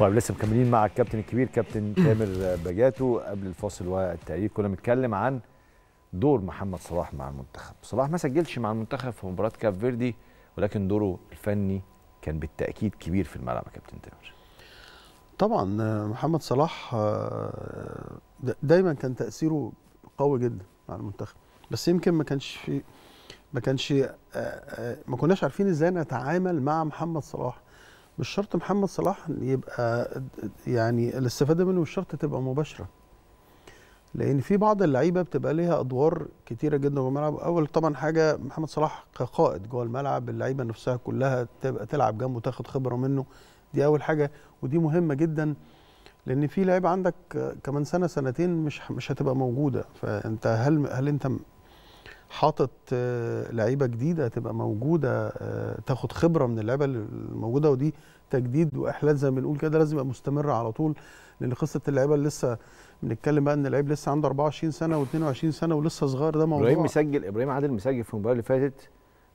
طيب لسه مكملين مع الكابتن الكبير كابتن تامر بجاتو قبل الفاصل والتأهيل كنا بنتكلم عن دور محمد صلاح مع المنتخب صلاح ما سجلش مع المنتخب في مباراة كاب فيردي ولكن دوره الفني كان بالتأكيد كبير في الملعب يا كابتن تامر طبعا محمد صلاح آه، دايما كان تأثيره قوي جدا مع المنتخب بس يمكن ما كانش في ما كانش آه، آه، ما كناش عارفين ازاي نتعامل مع محمد صلاح مش شرط محمد صلاح يبقى يعني الاستفاده منه مش شرط تبقى مباشره لان في بعض اللعيبه بتبقى ليها ادوار كتيره جدا جوه الملعب اول طبعا حاجه محمد صلاح كقائد جوه الملعب اللعيبه نفسها كلها تبقى تلعب جنبه تاخد خبره منه دي اول حاجه ودي مهمه جدا لان في لعيبه عندك كمان سنه سنتين مش مش هتبقى موجوده فانت هل هل انت حاطط آه، لعيبه جديده تبقى موجوده آه، تاخد خبره من اللعيبه الموجوده ودي تجديد واحلال زي ما بنقول كده لازم يبقى مستمر على طول لان قصه اللعيبه اللي لسه بنتكلم بقى ان اللعيب لسه عنده 24 سنه و22 سنه ولسه صغير ده موضوع ابراهيم مسجل ابراهيم عادل مسجل في المباراه اللي فاتت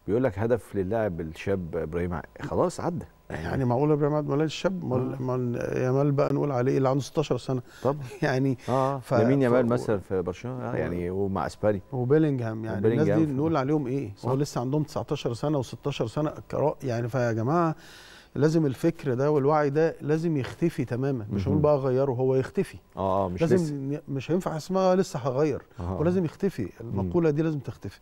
بيقول لك هدف للاعب الشاب ابراهيم خلاص عدى يعني معقول ابراهيم عبد الملك الشاب ما آه. يامال بقى نقول عليه اللي عنده 16 سنه طبعا يعني اه, آه. ف... لمين يامال ف... في برشلونه آه يعني ومع اسباني وبيلينجهام يعني الناس دي نقول عليهم ايه هو آه. لسه عندهم 19 سنه و16 سنه يعني فيا جماعه لازم الفكر ده والوعي ده لازم يختفي تماما مش هقول بقى غيره هو يختفي اه مش لازم لسه. مش هينفع اسمها لسه هغير آه. ولازم يختفي المقوله دي لازم تختفي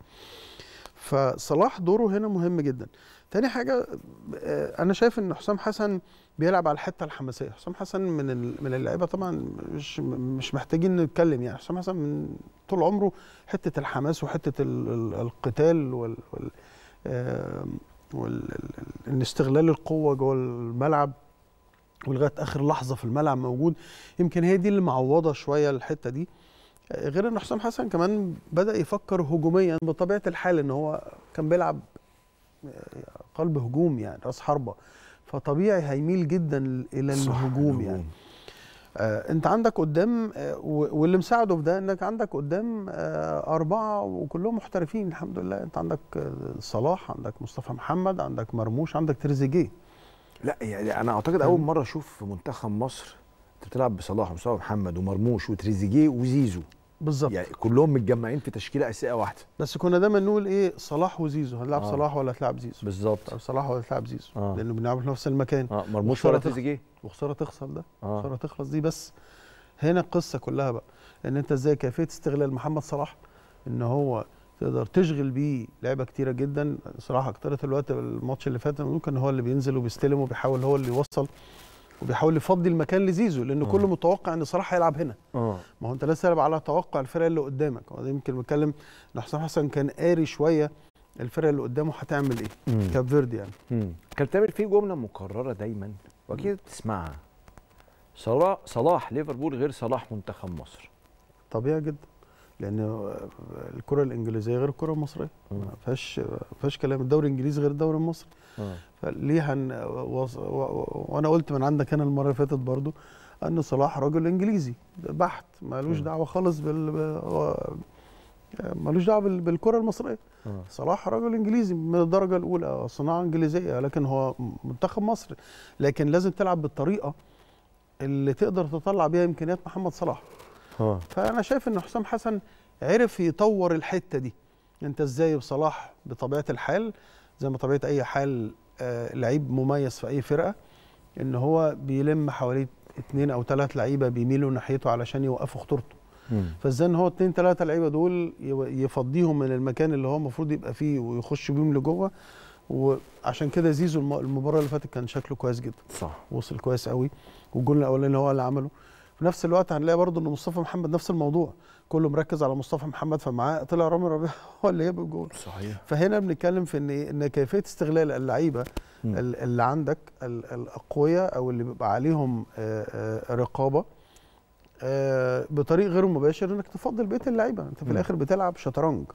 فصلاح دوره هنا مهم جدا تاني حاجه آه، انا شايف ان حسام حسن بيلعب على الحته الحماسيه حسام حسن من من اللعيبه طبعا مش مش محتاجين نتكلم يعني حسام حسن من طول عمره حته الحماس وحته القتال وال, وال وال استغلال القوه جوه الملعب ولغايه اخر لحظه في الملعب موجود يمكن هي دي اللي معوضه شويه الحته دي آه، غير ان حسام حسن كمان بدا يفكر هجوميا بطبيعه الحال ان هو كان بيلعب قلب هجوم يعني راس حربه فطبيعي هيميل جدا الى الهجوم يعني آه انت عندك قدام آه واللي مساعده في ده انك عندك قدام آه اربعه وكلهم محترفين الحمد لله انت عندك آه، صلاح عندك مصطفى محمد عندك مرموش عندك تريزيجيه لا يعني انا اعتقد اول مره اشوف في منتخب مصر انت بتلعب بصلاح ومصطفى محمد ومرموش وتريزيجيه وزيزو بالظبط يعني كلهم متجمعين في تشكيله اساسيه واحده بس كنا دايما نقول ايه صلاح وزيزو هنلعب آه. صلاح ولا هتلعب زيزو بالظبط صلاح ولا هتلعب زيزو آه. لانه بنلعب في نفس المكان آه. مرموش ولا تريزيجيه وخساره تخسر ده آه. خساره تخلص دي بس هنا القصه كلها بقى ان انت ازاي كيفيه استغلال محمد صلاح ان هو تقدر تشغل بيه لعبه كتيره جدا صراحه اكترت الوقت الماتش اللي فات ممكن هو اللي بينزل وبيستلم وبيحاول هو اللي يوصل وبيحاول يفضي المكان لزيزو لان آه. كله متوقع ان صلاح هيلعب هنا أوه. ما هو انت لسه تلعب على توقع الفرقه اللي قدامك يمكن بتكلم ان حسام حسن كان قاري شويه الفرقه اللي قدامه هتعمل ايه كاب فيردي يعني كان تامر في جمله مكرره دايما واكيد بتسمعها صلاح صلاح ليفربول غير صلاح منتخب مصر طبيعي جدا لان الكره الانجليزيه غير الكره المصريه ما فيهاش ما فيهاش كلام الدوري الانجليزي غير الدوري المصري فليه هن وص... و... و... وانا قلت من عندك انا المره اللي فاتت برضو ان صلاح رجل انجليزي بحت مالوش دعوه خالص بال ملوش دعوه بالكره المصريه صلاح رجل انجليزي من الدرجه الاولى صناعه انجليزيه لكن هو منتخب مصر لكن لازم تلعب بالطريقه اللي تقدر تطلع بيها امكانيات محمد صلاح اه فانا شايف ان حسام حسن عرف يطور الحته دي انت ازاي بصلاح بطبيعه الحال زي ما طبيعه اي حال آه لعيب مميز في اي فرقه ان هو بيلم حواليه اثنين او ثلاث لعيبه بيميلوا ناحيته علشان يوقفوا خطورته فازاي ان هو اثنين ثلاثه لعيبه دول يفضيهم من المكان اللي هو المفروض يبقى فيه ويخش بيهم لجوه وعشان كده زيزو المباراه اللي فاتت كان شكله كويس جدا صح وصل كويس قوي والجول الاولاني هو اللي عمله في نفس الوقت هنلاقي برضه ان مصطفى محمد نفس الموضوع كله مركز على مصطفى محمد فمعاه طلع رامي ربيعه هو اللي جاب الجول صحيح فهنا بنتكلم في ان ان كيفيه استغلال اللعيبه اللي عندك الاقوياء او اللي بيبقى عليهم آه، آه، رقابه آه، بطريق غير مباشر انك تفضل بقيه اللعيبه انت في الاخر بتلعب شطرنج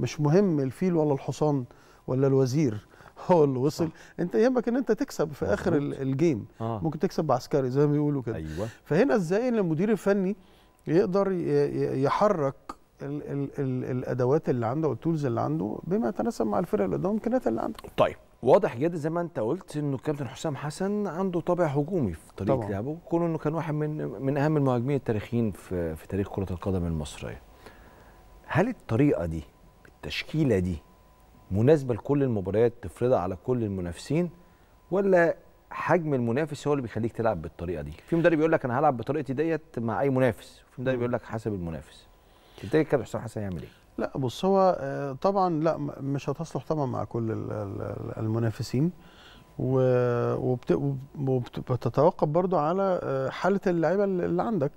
مش مهم الفيل ولا الحصان ولا الوزير هو اللي وصل آه. انت يهمك ان انت تكسب في آه. اخر الجيم آه. ممكن تكسب بعسكري زي ما بيقولوا كده أيوة. فهنا ازاي ان المدير الفني يقدر يحرك الـ الـ الـ الادوات اللي عنده والتولز اللي عنده بما يتناسب مع الفرق اللي قدامه والامكانيات اللي عنده طيب واضح جدا زي ما انت قلت انه كابتن حسام حسن عنده طابع هجومي في طريقه لعبه كونه انه كان واحد من من اهم المهاجمين التاريخيين في في تاريخ كره القدم المصريه هل الطريقه دي التشكيله دي مناسبه لكل المباريات تفرضها على كل المنافسين ولا حجم المنافس هو اللي بيخليك تلعب بالطريقه دي في مدرب يقول لك انا هلعب بطريقتي ديت مع اي منافس في مدرب يقول لك حسب المنافس تفتكر الكابتن حسام حسن يعمل ايه لا بص هو آه، طبعا لا مش هتصلح طبعا مع كل المنافسين وبتتوقف برضو على آه، حاله اللعيبه اللي عندك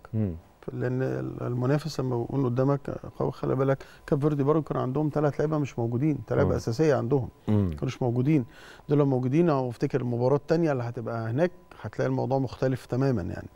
لان المنافس لما بيكون قدامك قوي خلي بالك كاب فيردي برضه كان عندهم ثلاث لعيبه مش موجودين ثلاث لعيبه اساسيه عندهم ما كانوش موجودين دول موجودين او افتكر المباراه الثانيه اللي هتبقى هناك هتلاقي الموضوع مختلف تماما يعني